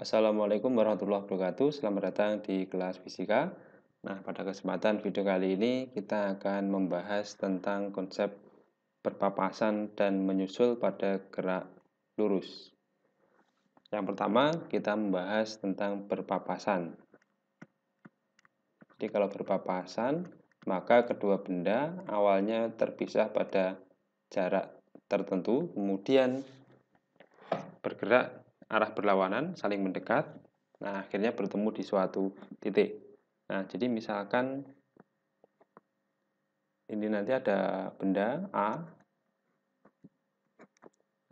Assalamualaikum warahmatullahi wabarakatuh. Selamat datang di kelas fisika. Nah, pada kesempatan video kali ini kita akan membahas tentang konsep berpapasan dan menyusul pada gerak lurus. Yang pertama, kita membahas tentang berpapasan. Jadi kalau berpapasan, maka kedua benda awalnya terpisah pada jarak tertentu, kemudian bergerak arah berlawanan, saling mendekat. Nah, akhirnya bertemu di suatu titik. Nah, jadi misalkan ini nanti ada benda A.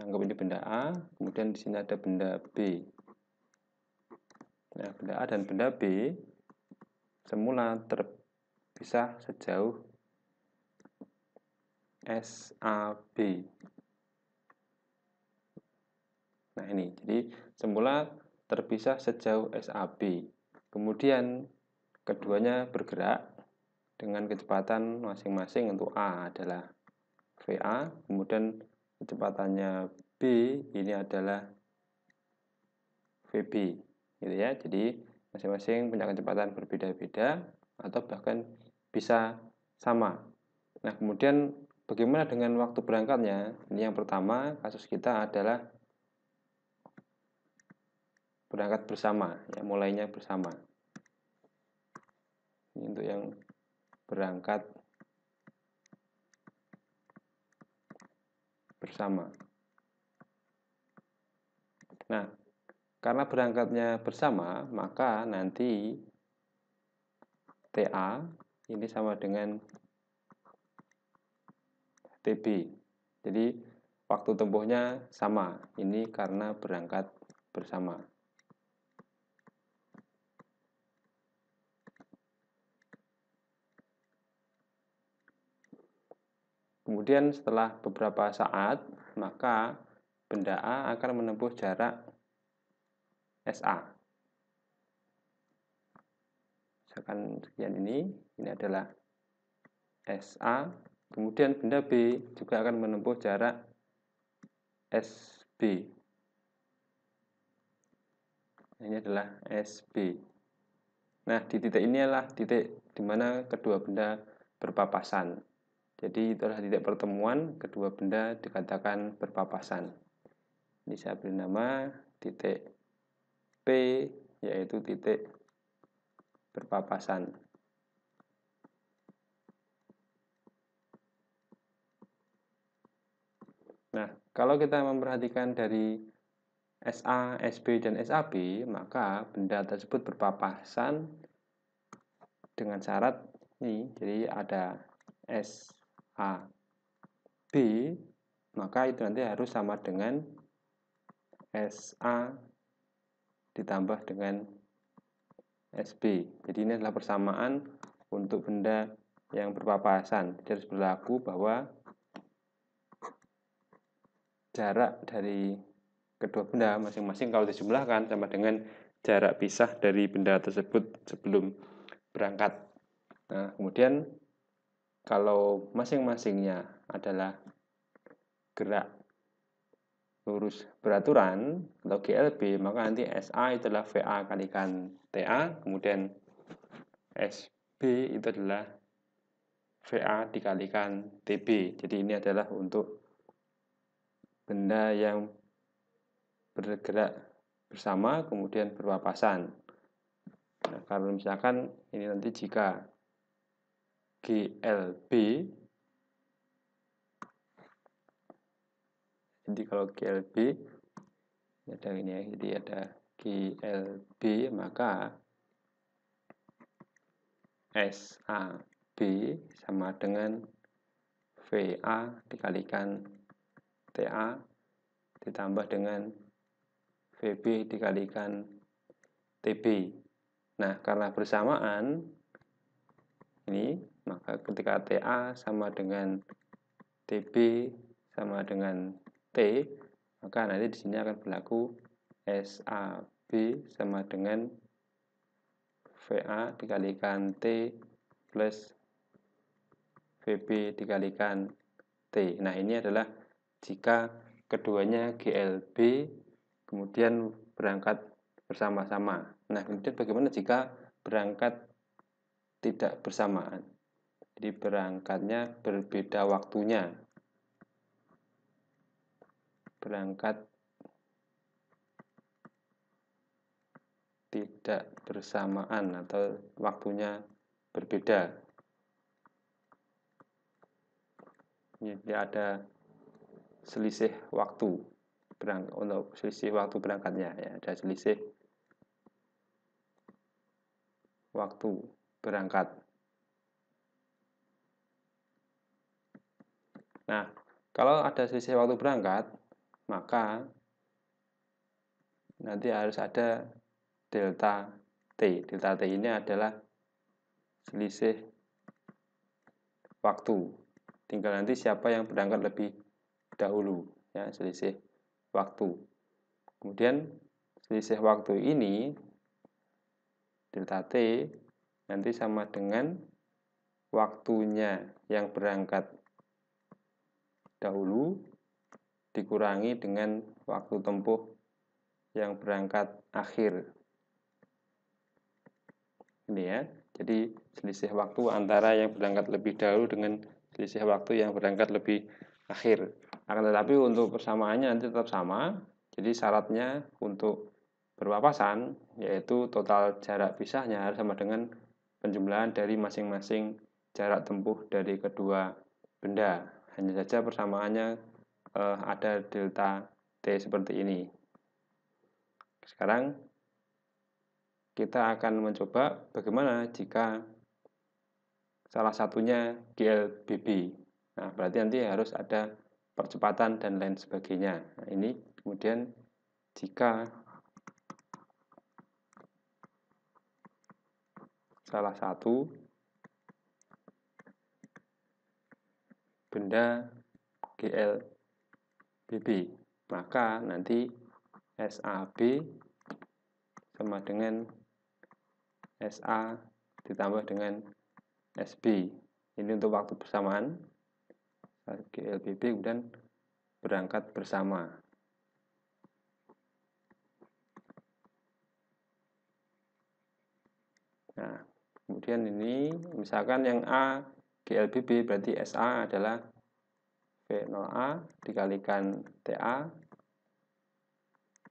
Anggap ini benda A, kemudian di sini ada benda B. Nah, benda A dan benda B semula terpisah sejauh SAB. Nah ini, jadi semula terpisah sejauh SAB. Kemudian keduanya bergerak dengan kecepatan masing-masing untuk A adalah VA, kemudian kecepatannya B ini adalah VB gitu ya. Jadi masing-masing punya kecepatan berbeda-beda atau bahkan bisa sama. Nah, kemudian bagaimana dengan waktu berangkatnya? Ini yang pertama, kasus kita adalah berangkat bersama ya mulainya bersama ini untuk yang berangkat bersama nah karena berangkatnya bersama maka nanti TA ini sama dengan TB jadi waktu tempuhnya sama ini karena berangkat bersama Kemudian setelah beberapa saat, maka benda A akan menempuh jarak SA. Misalkan sekian ini, ini adalah SA. Kemudian benda B juga akan menempuh jarak SB. Ini adalah SB. Nah, di titik inilah titik di mana kedua benda berpapasan. Jadi itulah tidak pertemuan kedua benda dikatakan berpapasan. Ini saya beri nama titik P yaitu titik berpapasan. Nah, kalau kita memperhatikan dari SA, SB, dan SAB, maka benda tersebut berpapasan dengan syarat ini. Jadi ada S A B maka itu nanti harus sama dengan SA ditambah dengan SB jadi ini adalah persamaan untuk benda yang berpapasan jadi harus berlaku bahwa jarak dari kedua benda masing-masing kalau dijumlahkan sama dengan jarak pisah dari benda tersebut sebelum berangkat. Nah, kemudian kalau masing-masingnya adalah gerak lurus beraturan atau GLB, maka nanti SA itulah adalah VA kalikan TA, kemudian SB itu adalah VA dikalikan TB. Jadi ini adalah untuk benda yang bergerak bersama kemudian berpapasan. Nah, kalau misalkan ini nanti jika GLB jadi kalau GLB ada ini ya jadi ada GLB maka SAB sama dengan VA dikalikan TA ditambah dengan VB dikalikan TB. Nah, karena bersamaan ini maka ketika TA sama dengan TB sama dengan T maka nanti di sini akan berlaku SAB sama dengan VA dikalikan T plus VB dikalikan T. Nah, ini adalah jika keduanya GLB kemudian berangkat bersama-sama. Nah, kemudian bagaimana jika berangkat tidak bersamaan? Jadi berangkatnya berbeda waktunya. Berangkat tidak bersamaan atau waktunya berbeda. Jadi ada selisih waktu berang untuk selisih waktu berangkatnya ya ada selisih waktu berangkat. Nah, kalau ada selisih waktu berangkat, maka nanti harus ada delta T. Delta T ini adalah selisih waktu. Tinggal nanti siapa yang berangkat lebih dahulu, ya, selisih waktu. Kemudian selisih waktu ini delta T nanti sama dengan waktunya yang berangkat dahulu dikurangi dengan waktu tempuh yang berangkat akhir. Ini ya. Jadi selisih waktu antara yang berangkat lebih dahulu dengan selisih waktu yang berangkat lebih akhir. Akan tetapi untuk persamaannya nanti tetap sama. Jadi syaratnya untuk berpapasan yaitu total jarak pisahnya harus sama dengan penjumlahan dari masing-masing jarak tempuh dari kedua benda. Hanya saja persamaannya eh, ada delta T seperti ini. Sekarang kita akan mencoba bagaimana jika salah satunya GLBB. Nah, berarti nanti harus ada percepatan dan lain sebagainya. Nah, ini kemudian jika salah satu Anda GLBB. Maka nanti SAB sama dengan SA ditambah dengan SB. Ini untuk waktu bersamaan. GLBB kemudian berangkat bersama. Nah, kemudian ini misalkan yang A GLBB berarti SA adalah V0A dikalikan TA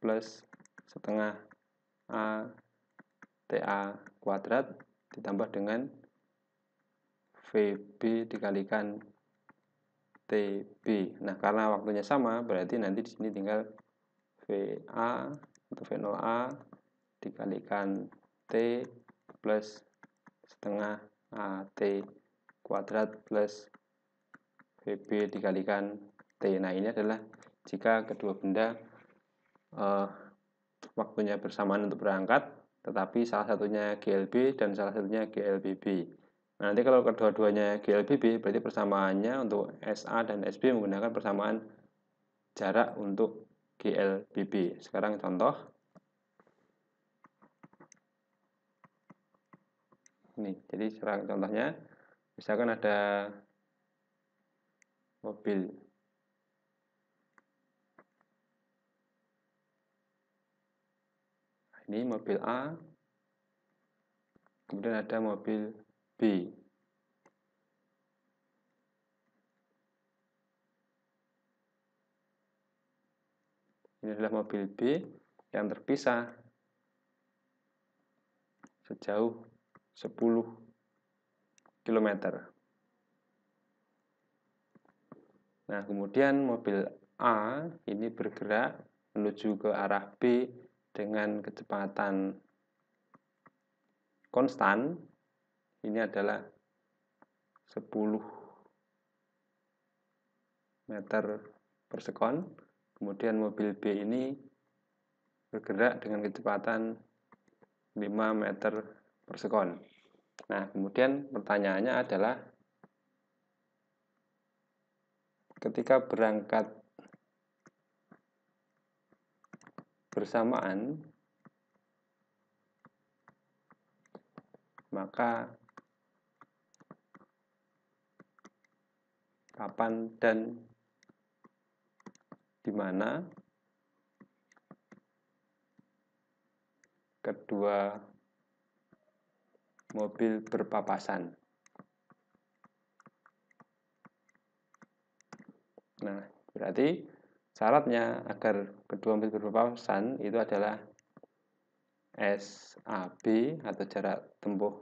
plus setengah A TA kuadrat ditambah dengan VB dikalikan TB. Nah, karena waktunya sama, berarti nanti di sini tinggal VA atau V0A dikalikan T plus setengah AT kuadrat plus VB dikalikan T. Nah, ini adalah jika kedua benda uh, waktunya bersamaan untuk berangkat, tetapi salah satunya GLB dan salah satunya GLBB. Nah, nanti kalau kedua-duanya GLBB, berarti persamaannya untuk SA dan SB menggunakan persamaan jarak untuk GLBB. Sekarang contoh. Ini, jadi sekarang contohnya, misalkan ada mobil nah, ini mobil A kemudian ada mobil B ini adalah mobil B yang terpisah sejauh 10 km. Nah, kemudian mobil A ini bergerak menuju ke arah B dengan kecepatan konstan. Ini adalah 10 meter per sekon. Kemudian mobil B ini bergerak dengan kecepatan 5 meter per sekon. Nah, kemudian pertanyaannya adalah ketika berangkat bersamaan maka kapan dan di mana kedua mobil berpapasan. Nah, berarti syaratnya agar kedua berpapasan itu adalah SAB atau jarak tempuh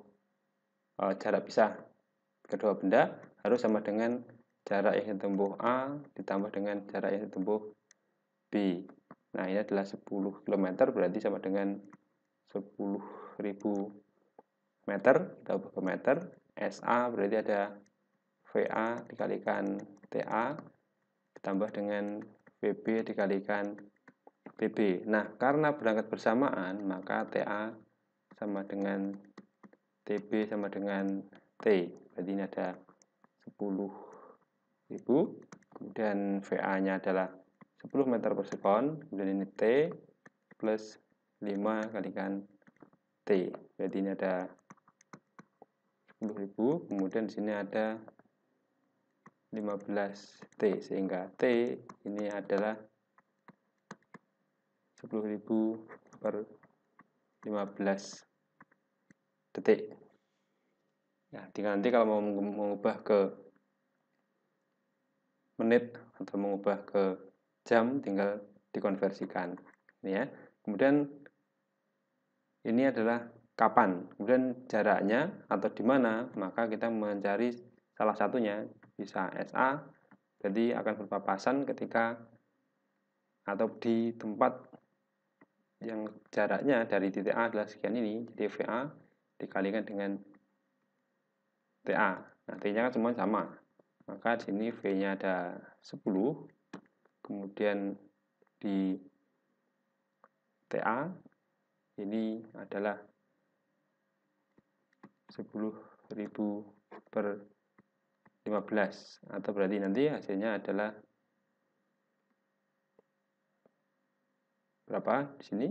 e, jarak pisah kedua benda harus sama dengan jarak yang ditempuh A ditambah dengan jarak yang ditempuh B. Nah, ini adalah 10 km berarti sama dengan 10.000 meter, atau berapa meter. SA berarti ada VA dikalikan TA tambah dengan bb dikalikan bb. Nah, karena berangkat bersamaan, maka TA sama dengan TB sama dengan T. Jadi ini ada 10.000. Kemudian VA-nya adalah 10 meter per sekon. Kemudian ini T plus 5 kalikan T. Jadi ini ada 10.000. Kemudian di sini ada 15T sehingga T ini adalah 10.000 per 15 detik ya tinggal nanti kalau mau mengubah ke menit atau mengubah ke jam tinggal dikonversikan ya kemudian ini adalah kapan kemudian jaraknya atau di mana maka kita mencari salah satunya bisa SA jadi akan berpapasan ketika atau di tempat yang jaraknya dari titik A adalah sekian ini jadi VA dikalikan dengan TA Nantinya kan semua sama maka di sini V-nya ada 10 kemudian di TA ini adalah 10.000 per 15 atau berarti nanti hasilnya adalah berapa di sini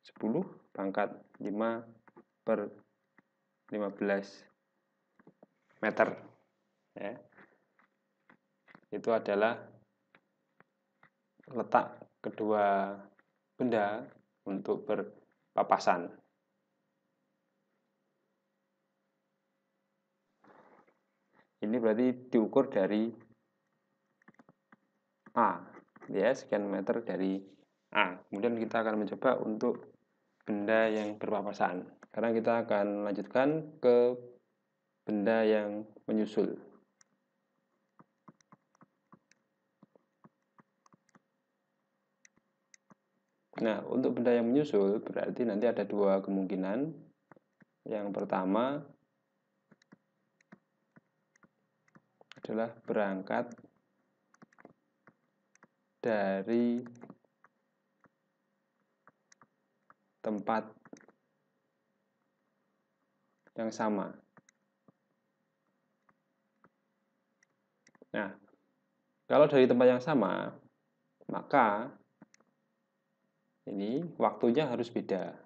10 pangkat 5 per 15 meter ya. itu adalah letak kedua benda untuk berpapasan Ini berarti diukur dari A, ya sekian meter dari A. Kemudian kita akan mencoba untuk benda yang berpapasan. Sekarang kita akan lanjutkan ke benda yang menyusul. Nah, untuk benda yang menyusul berarti nanti ada dua kemungkinan. Yang pertama, adalah berangkat dari tempat yang sama. Nah, kalau dari tempat yang sama, maka ini waktunya harus beda.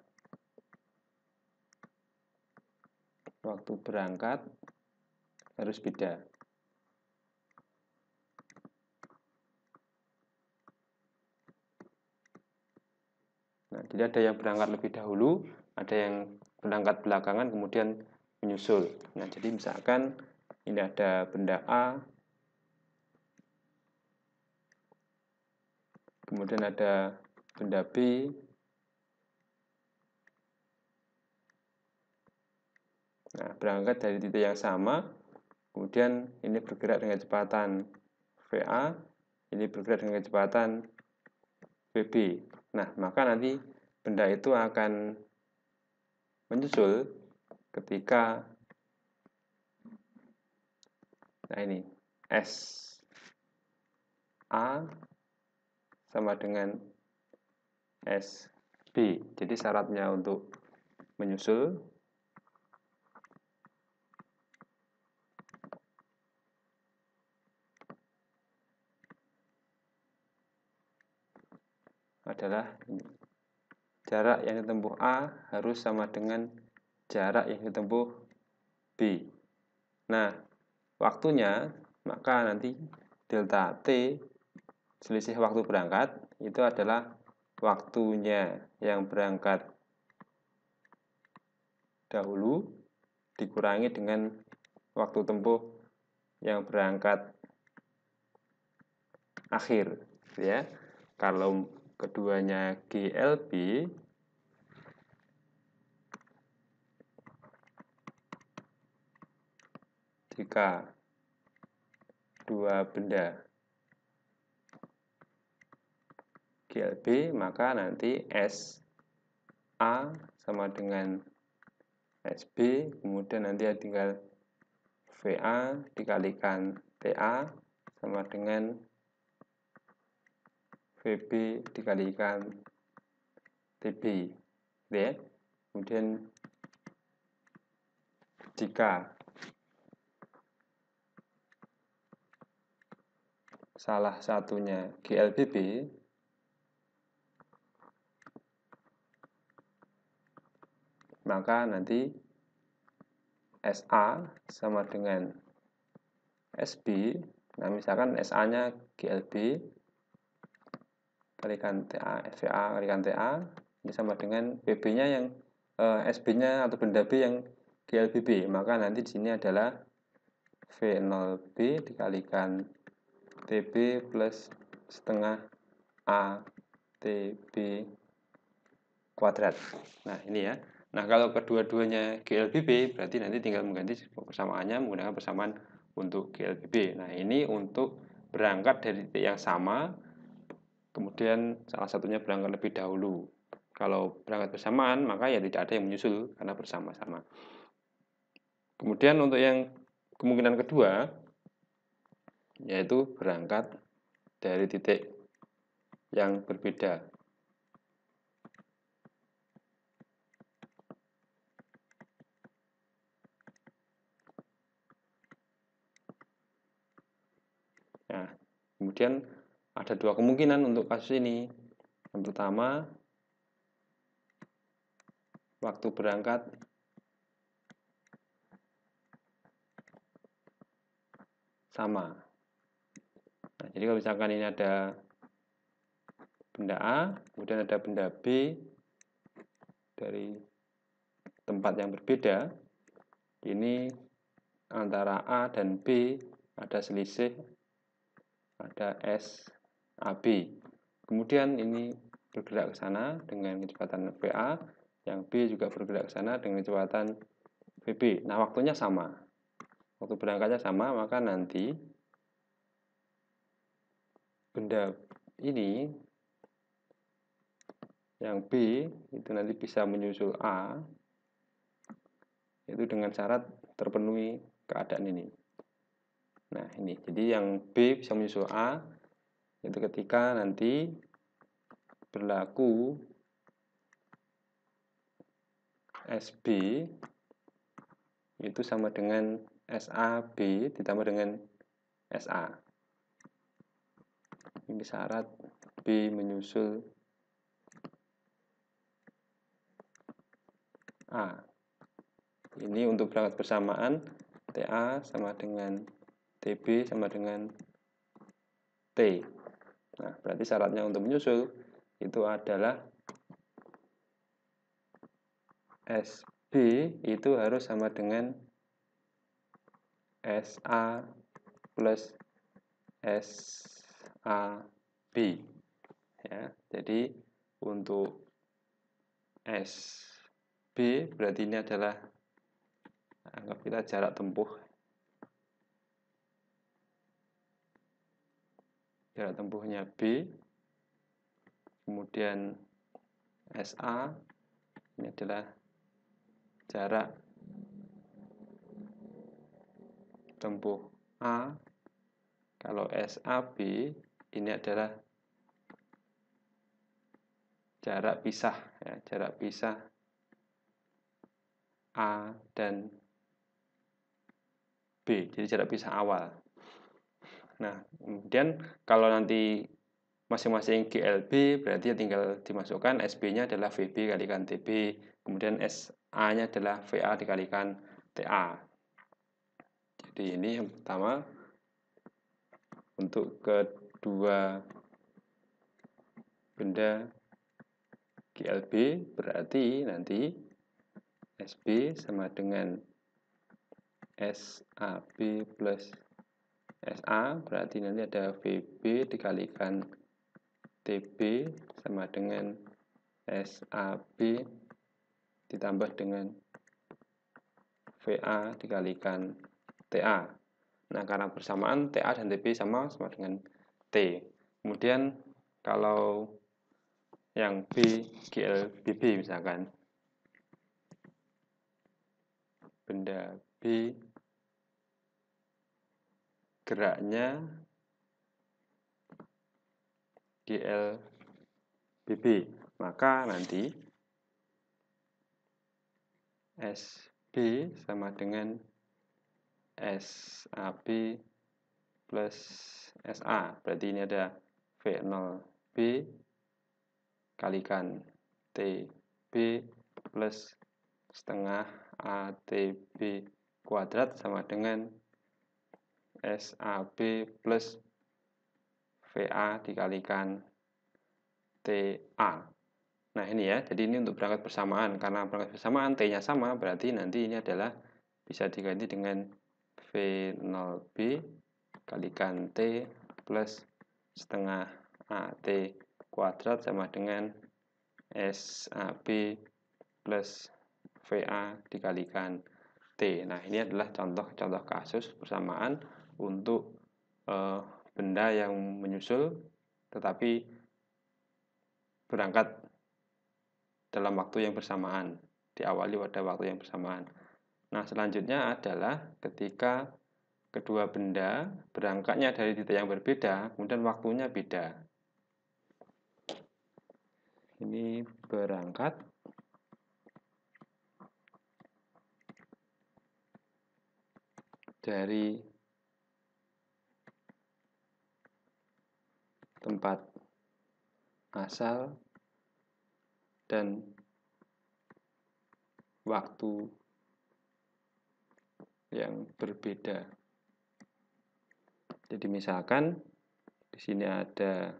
Waktu berangkat harus beda. Jadi ada yang berangkat lebih dahulu, ada yang berangkat belakangan kemudian menyusul. Nah, jadi misalkan ini ada benda A, kemudian ada benda B, Nah, berangkat dari titik yang sama, kemudian ini bergerak dengan kecepatan VA, ini bergerak dengan kecepatan VB. Nah, maka nanti benda itu akan menyusul ketika nah ini S A sama dengan S B jadi syaratnya untuk menyusul adalah ini jarak yang ditempuh A harus sama dengan jarak yang ditempuh B. Nah, waktunya maka nanti delta T selisih waktu berangkat itu adalah waktunya yang berangkat dahulu dikurangi dengan waktu tempuh yang berangkat akhir gitu ya kalau keduanya GLB jika dua benda GLB maka nanti S A sama dengan SB kemudian nanti tinggal VA dikalikan TA sama dengan PP dikalikan TB ya. Kemudian jika salah satunya GLBB maka nanti SA sama dengan SB nah misalkan SA nya GLB kalikan TA, FA kalikan TA ini sama dengan bb nya yang eh, SB-nya atau benda B yang GLBB. Maka nanti di sini adalah V0B dikalikan TB plus setengah ATB kuadrat. Nah, ini ya. Nah, kalau kedua-duanya GLBB, berarti nanti tinggal mengganti persamaannya menggunakan persamaan untuk GLBB. Nah, ini untuk berangkat dari titik yang sama, kemudian salah satunya berangkat lebih dahulu. Kalau berangkat bersamaan, maka ya tidak ada yang menyusul karena bersama-sama. Kemudian untuk yang kemungkinan kedua, yaitu berangkat dari titik yang berbeda. Nah, kemudian ada dua kemungkinan untuk kasus ini. Yang pertama, waktu berangkat sama. Nah, jadi kalau misalkan ini ada benda A, kemudian ada benda B dari tempat yang berbeda, ini antara A dan B ada selisih, ada S AB. Kemudian ini bergerak ke sana dengan kecepatan VA, yang B juga bergerak ke sana dengan kecepatan VB. Nah, waktunya sama. Waktu berangkatnya sama, maka nanti benda ini yang B itu nanti bisa menyusul A itu dengan syarat terpenuhi keadaan ini. Nah, ini. Jadi yang B bisa menyusul A itu ketika nanti berlaku SB itu sama dengan SAB ditambah dengan SA. Ini syarat B menyusul A. Ini untuk berangkat bersamaan TA sama dengan TB sama dengan T. Nah, berarti syaratnya untuk menyusul itu adalah SB itu harus sama dengan SA plus SAB. Ya, jadi untuk SB berarti ini adalah anggap kita jarak tempuh jarak tempuhnya B kemudian SA ini adalah jarak tempuh A kalau SAB ini adalah jarak pisah ya, jarak pisah A dan B jadi jarak pisah awal Nah, kemudian kalau nanti masing-masing GLB berarti tinggal dimasukkan SB-nya adalah VB kalikan TB, kemudian SA-nya adalah VA dikalikan TA. Jadi ini yang pertama untuk kedua benda GLB berarti nanti SB sama dengan SAB plus SA berarti nanti ada VB dikalikan TB sama dengan SAB ditambah dengan VA dikalikan TA. Nah, karena persamaan TA dan TB sama sama dengan T. Kemudian kalau yang B GLBB misalkan benda B geraknya GLBB. Maka nanti SB sama dengan SAB plus SA. Berarti ini ada V0B kalikan TB plus setengah ATB kuadrat sama dengan SAB plus VA dikalikan TA. Nah ini ya, jadi ini untuk berangkat bersamaan. Karena berangkat bersamaan T-nya sama, berarti nanti ini adalah bisa diganti dengan V0B kalikan T plus setengah AT kuadrat sama dengan SAB plus VA dikalikan T. Nah ini adalah contoh-contoh kasus bersamaan untuk uh, benda yang menyusul tetapi berangkat dalam waktu yang bersamaan diawali pada waktu yang bersamaan nah selanjutnya adalah ketika kedua benda berangkatnya dari titik yang berbeda kemudian waktunya beda ini berangkat dari tempat asal, dan waktu yang berbeda. Jadi misalkan di sini ada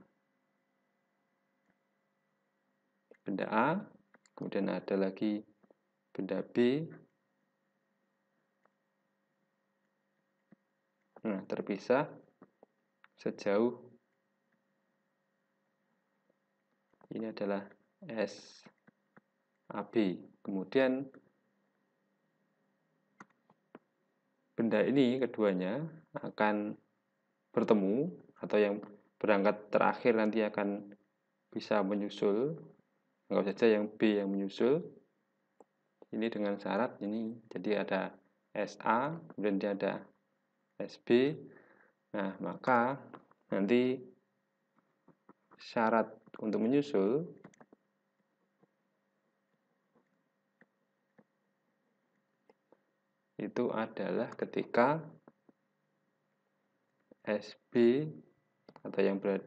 benda A, kemudian ada lagi benda B. Nah, terpisah sejauh ini adalah S AB kemudian benda ini keduanya akan bertemu atau yang berangkat terakhir nanti akan bisa menyusul Enggak saja yang B yang menyusul ini dengan syarat ini jadi ada SA kemudian dia ada SB nah maka nanti syarat untuk menyusul itu adalah ketika SB atau yang ber,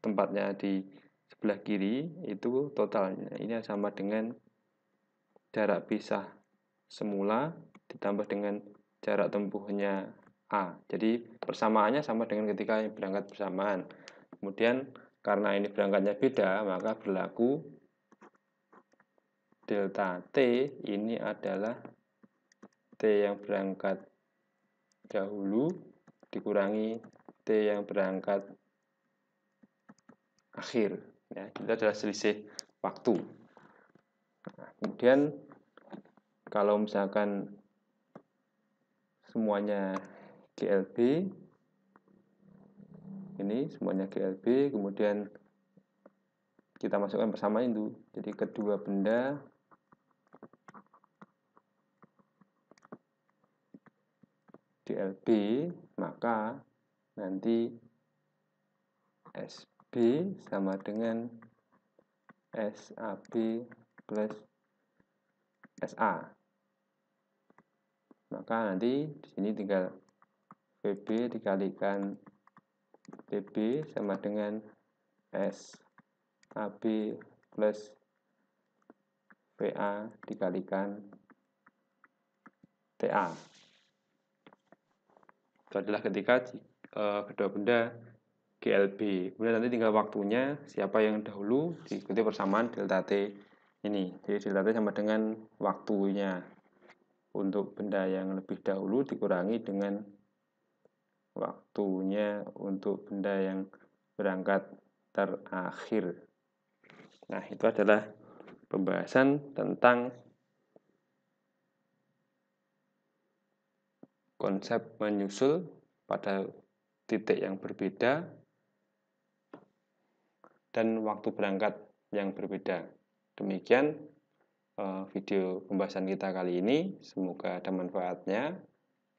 tempatnya di sebelah kiri itu totalnya ini sama dengan jarak pisah semula ditambah dengan jarak tempuhnya A. Jadi persamaannya sama dengan ketika berangkat bersamaan. Kemudian karena ini berangkatnya beda, maka berlaku delta T ini adalah T yang berangkat dahulu dikurangi T yang berangkat akhir. Ya, itu adalah selisih waktu. Nah, kemudian kalau misalkan semuanya GLB ini semuanya GLB kemudian kita masukkan bersama itu jadi kedua benda GLB maka nanti SB sama dengan SAB plus SA maka nanti di sini tinggal PB dikalikan PB sama dengan S AB plus PA dikalikan TA. Itu adalah ketika e, kedua benda GLB. Kemudian nanti tinggal waktunya siapa yang dahulu diikuti persamaan delta T ini. Jadi delta T sama dengan waktunya untuk benda yang lebih dahulu dikurangi dengan waktunya untuk benda yang berangkat terakhir. Nah, itu adalah pembahasan tentang konsep menyusul pada titik yang berbeda dan waktu berangkat yang berbeda. Demikian eh, video pembahasan kita kali ini. Semoga ada manfaatnya.